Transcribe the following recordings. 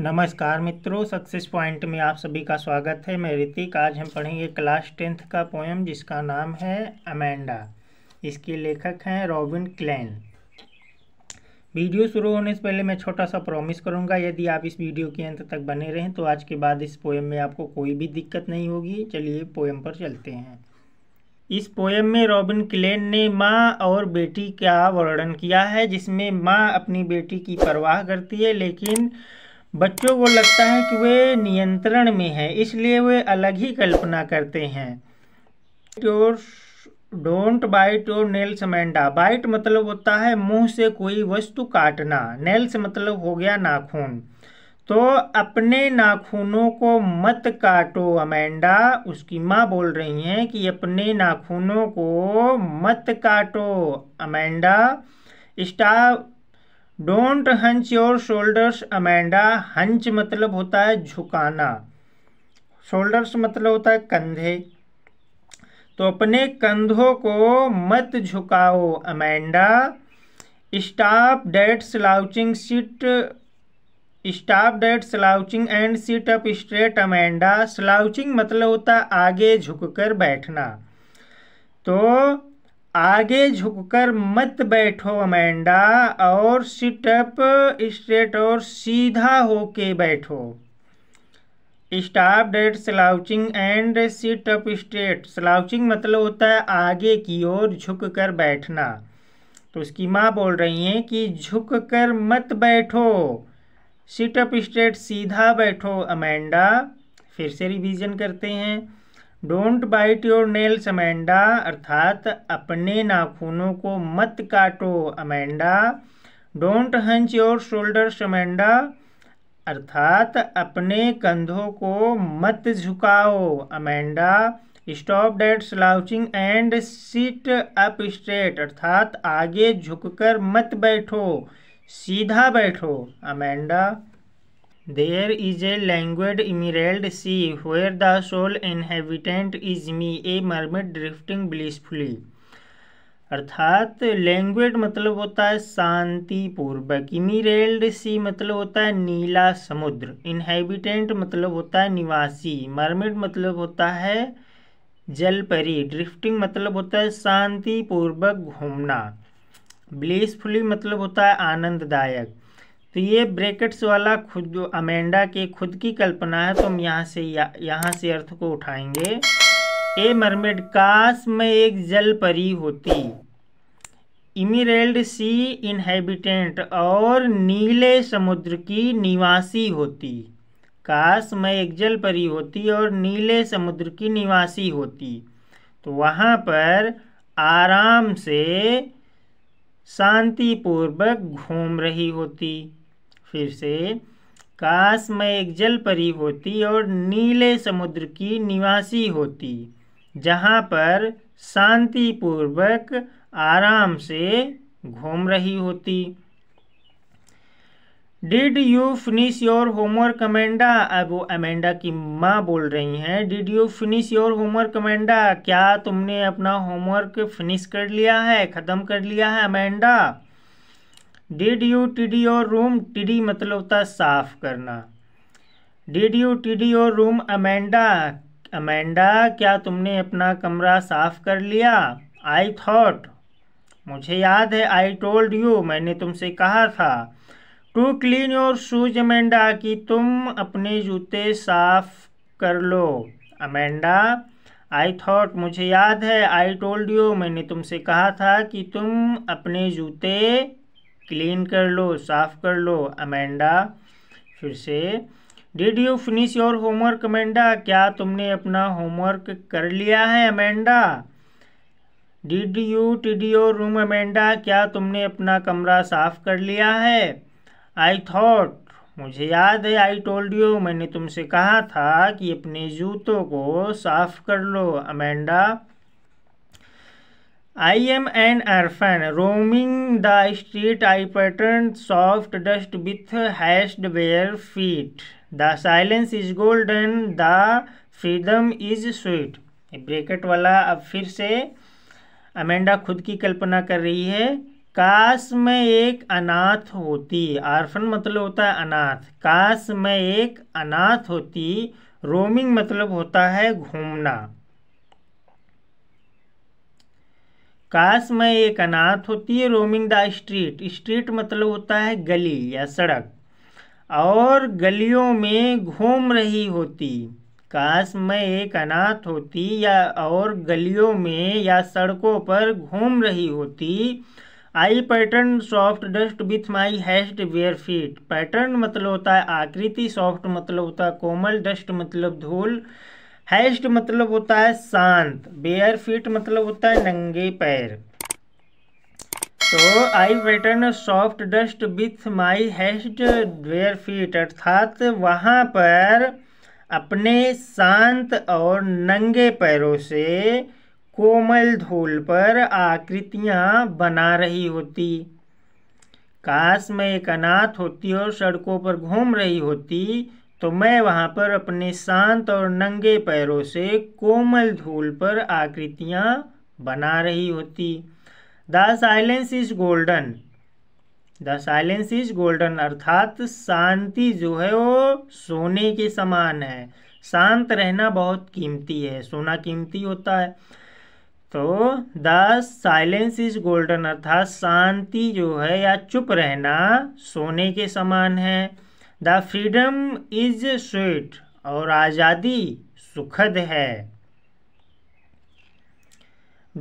नमस्कार मित्रों success point में आप सभी का स्वागत है मैं ऋतिक आज हम पढ़ेंगे क्लास टेंथ का पोएम जिसका नाम है अमेंडा इसके लेखक हैं रॉबिन क्लैन वीडियो शुरू होने से पहले मैं छोटा सा प्रॉमिस करूंगा यदि आप इस वीडियो के अंत तक बने रहें तो आज के बाद इस पोएम में आपको कोई भी दिक्कत नहीं होगी चलिए पोएम पर चलते हैं इस पोएम में रॉबिन क्लेन ने माँ और बेटी का वर्णन किया है जिसमें माँ अपनी बेटी की परवाह करती है लेकिन बच्चों को लगता है कि वे नियंत्रण में हैं इसलिए वे अलग ही कल्पना करते हैं don't bite your nails Amanda bite मतलब होता है मुंह से कोई वस्तु काटना नेल्स मतलब हो गया नाखून तो अपने नाखूनों को मत काटो अमेंडा उसकी माँ बोल रही हैं कि अपने नाखूनों को मत काटो Amanda stop don't hunch your shoulders Amanda hunch मतलब होता है झुकाना शोल्डर्स मतलब होता है कंधे तो अपने कंधों को मत झुकाओ Amanda stop that slouching sit stop that slouching and sit up straight Amanda slouching मतलब होता है आगे झुककर बैठना तो आगे झुककर मत बैठो अमेंडा और सिट अप स्ट्रेट और सीधा होके बैठो stop that slouching and sit up straight slouching मतलब होता है आगे की ओर झुक कर बैठना तो उसकी माँ बोल रही हैं कि झुक कर मत बैठो सिट अप स्ट्रेट सीधा बैठो अमेंडा फिर से रिवीजन करते हैं don't bite your nails Amanda अर्थात अपने नाखूनों को मत काटो Amanda don't hunch your shoulders Amanda अर्थात अपने कंधों को मत झुकाओ Amanda stop that slouching and sit up straight अर्थात आगे झुककर मत बैठो सीधा बैठो Amanda there is a languid emerald sea where the sole inhabitant is me a mermaid drifting blissfully अर्थात लैंग्वेड मतलब होता है शांतिपूर्वक इमीरेल्ड सी मतलब होता है नीला समुद्र इनहेबिटेंट मतलब होता है निवासी मरमिड मतलब होता है जलपरी ड्रिफ्टिंग मतलब होता है शांतिपूर्वक घूमना ब्लीसफुली मतलब होता है आनंददायक तो ये ब्रैकेट्स वाला खुद जो अमेंडा के खुद की कल्पना है तो हम यहाँ से या, यहाँ से अर्थ को उठाएंगे ए मरमेड काश में एक जल परी होती इमिरेल्ड सी इनहेबिटेंट और नीले समुद्र की निवासी होती काश में एक जल परी होती और नीले समुद्र की निवासी होती तो वहाँ पर आराम से शांतिपूर्वक घूम रही होती फिर से काश मैं एक जल परी होती और नीले समुद्र की निवासी होती जहाँ पर शांतिपूर्वक आराम से घूम रही होती did you finish your homework Amanda अब वो अमेंडा की माँ बोल रही हैं did you finish your homework Amanda क्या तुमने अपना होमवर्क फिनिश कर लिया है ख़त्म कर लिया है Amanda did you tidy your room tidy मतलब होता है साफ करना did you tidy your room Amanda Amanda क्या तुमने अपना कमरा साफ कर लिया आई थॉट मुझे याद है आई टोल्ड यू मैंने तुमसे कहा था to clean your shoes Amanda कि तुम अपने जूते साफ कर लो अमेंडा आई थॉट मुझे याद है आई टोल्ड यू मैंने तुमसे कहा था कि तुम अपने जूते क्लीन कर लो साफ़ कर लो अमेंडा फिर से did you finish your homework Amanda क्या तुमने अपना होमवर्क कर लिया है Amanda did you tidy your room Amanda क्या तुमने अपना कमरा साफ़ कर लिया है आई थॉट मुझे याद है आई टोल्ड यू मैंने तुमसे कहा था कि अपने जूतों को साफ़ कर लो Amanda I am an orphan roaming the street I pattern soft dust with haste bare feet the silence is golden the freedom is sweet bracket वाला अब फिर से अमेंडा खुद की कल्पना कर रही है काश में एक अनाथ होती आरफन मतलब होता है अनाथ काश में एक अनाथ होती रोमिंग मतलब होता है घूमना काश मैं एक अनाथ होती रोमिंग द स्ट्रीट स्ट्रीट मतलब होता है गली या सड़क और गलियों में घूम रही होती काश मैं एक अनाथ होती या और गलियों में या सड़कों पर घूम रही होती I pattern soft dust with my haste bare feet pattern मतलब होता है आकृति सॉफ्ट मतलब होता है कोमल डस्ट मतलब धूल हैस्ट मतलब होता है शांत बेयर फीट मतलब होता है नंगे पैर तो I pattern soft dust with my haste bare feet अर्थात वहाँ पर अपने शांत और नंगे पैरों से कोमल धूल पर आकृतियाँ बना रही होती काश में एक अनाथ होती और सड़कों पर घूम रही होती तो मैं वहाँ पर अपने शांत और नंगे पैरों से कोमल धूल पर आकृतियाँ बना रही होती the silence is golden the silence is golden अर्थात शांति जो है वो सोने के समान है शांत रहना बहुत कीमती है सोना कीमती होता है तो द साइलेंस इज गोल्डन अर्थात शांति जो है या चुप रहना सोने के समान है द फ्रीडम इज स्वीट और आज़ादी सुखद है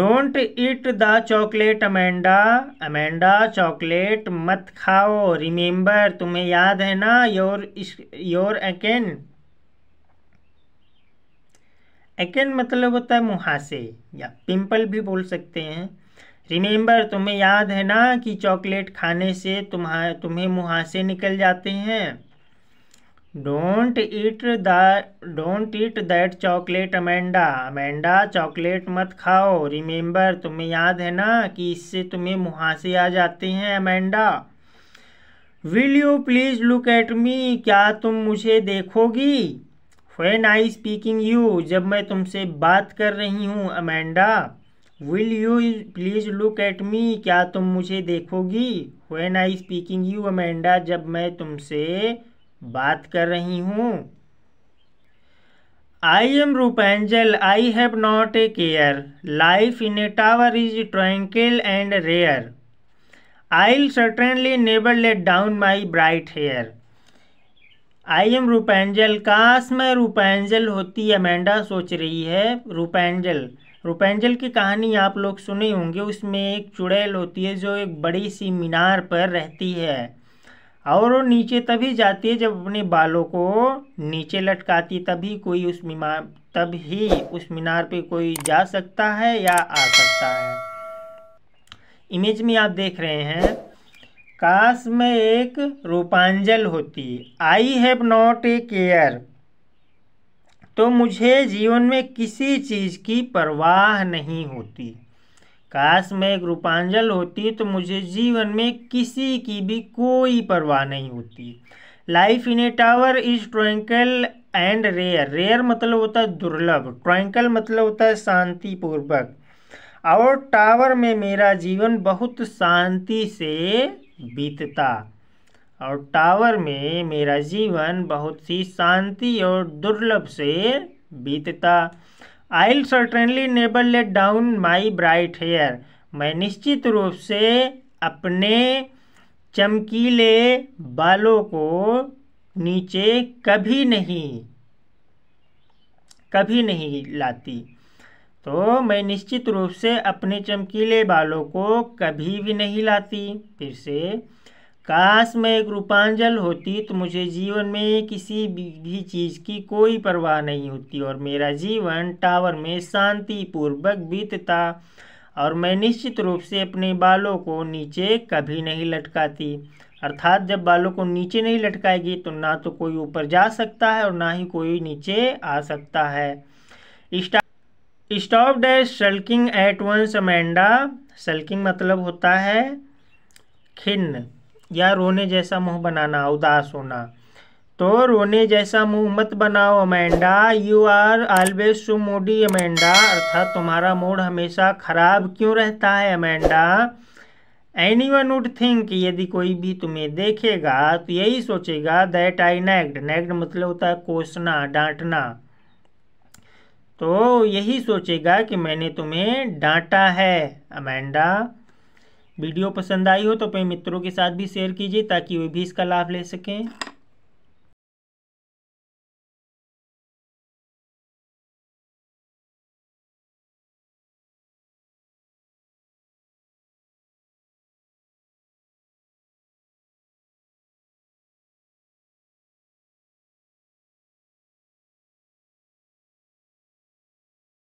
don't eat the chocolate Amanda Amanda chocolate मत खाओ रिमेंबर तुम्हें याद है ना योर योर अकेन अकेन मतलब होता है मुहासे या पिंपल भी बोल सकते हैं रिमेंबर तुम्हें याद है ना कि चॉकलेट खाने से तुम्हारे तुम्हें मुहासे निकल जाते हैं don't eat the don't eat that chocolate Amanda Amanda chocolate मत खाओ रिमेंबर तुम्हें याद है ना कि इससे तुम्हें मुहासे आ जाते हैं Amanda will you please look at me क्या तुम मुझे देखोगी वेन आई स्पीकिंग यू जब मैं तुमसे बात कर रही हूँ Amanda will you please look at me क्या तुम मुझे देखोगी when I speaking you Amanda जब मैं तुमसे बात कर रही हूँ I am angel I have not a care life in a tower is tranquil and rare I'll never let down my bright hair I am Rapunzel काश मैं रूपेंजल होती अमेंडा सोच रही है रूपेंजल रूपेंजल की कहानी आप लोग सुने होंगे उसमें एक चुड़ैल होती है जो एक बड़ी सी मीनार पर रहती है और वो नीचे तभी जाती है जब अपने बालों को नीचे लटकाती तभी कोई उस मीमार तभी उस मीनार पे कोई जा सकता है या आ सकता है इमेज में आप देख रहे हैं काश में एक रूपांजल होती I have not a care तो मुझे जीवन में किसी चीज़ की परवाह नहीं होती काश मैं एक रूपांजल होती तो मुझे जीवन में किसी की भी कोई परवाह नहीं होती life in a tower is tranquil and rare rare मतलब होता है दुर्लभ ट्रैंकल मतलब होता है शांतिपूर्वक और टावर में मेरा जीवन बहुत शांति से बीतता और टावर में मेरा जीवन बहुत सी शांति और दुर्लभ से बीतता I certainly never let down my bright hair मैं निश्चित रूप से अपने चमकीले बालों को नीचे कभी नहीं कभी नहीं लाती तो मैं निश्चित रूप से अपने चमकीले बालों को कभी भी नहीं लाती फिर से काश मैं एक रूपांजल होती तो मुझे जीवन में किसी भी चीज़ की कोई परवाह नहीं होती और मेरा जीवन टावर में शांतिपूर्वक बीतता और मैं निश्चित रूप से अपने बालों को नीचे कभी नहीं लटकाती अर्थात जब बालों को नीचे नहीं लटकाएगी तो ना तो कोई ऊपर जा सकता है और ना ही कोई नीचे आ सकता है stop dash sulking at once Amanda sulking मतलब होता है खिन्न या रोने जैसा मुंह बनाना उदास होना तो रोने जैसा मुंह मत बनाओ Amanda you are always so moody Amanda अर्थात तुम्हारा मूड हमेशा खराब क्यों रहता है Amanda anyone would think यदि कोई भी तुम्हें देखेगा तो यही सोचेगा दैट आई नेग्ड नेग्ड मतलब होता है कोसना डांटना तो यही सोचेगा कि मैंने तुम्हें डांटा है अमेंडा वीडियो पसंद आई हो तो अपने मित्रों के साथ भी शेयर कीजिए ताकि वे भी इसका लाभ ले सकें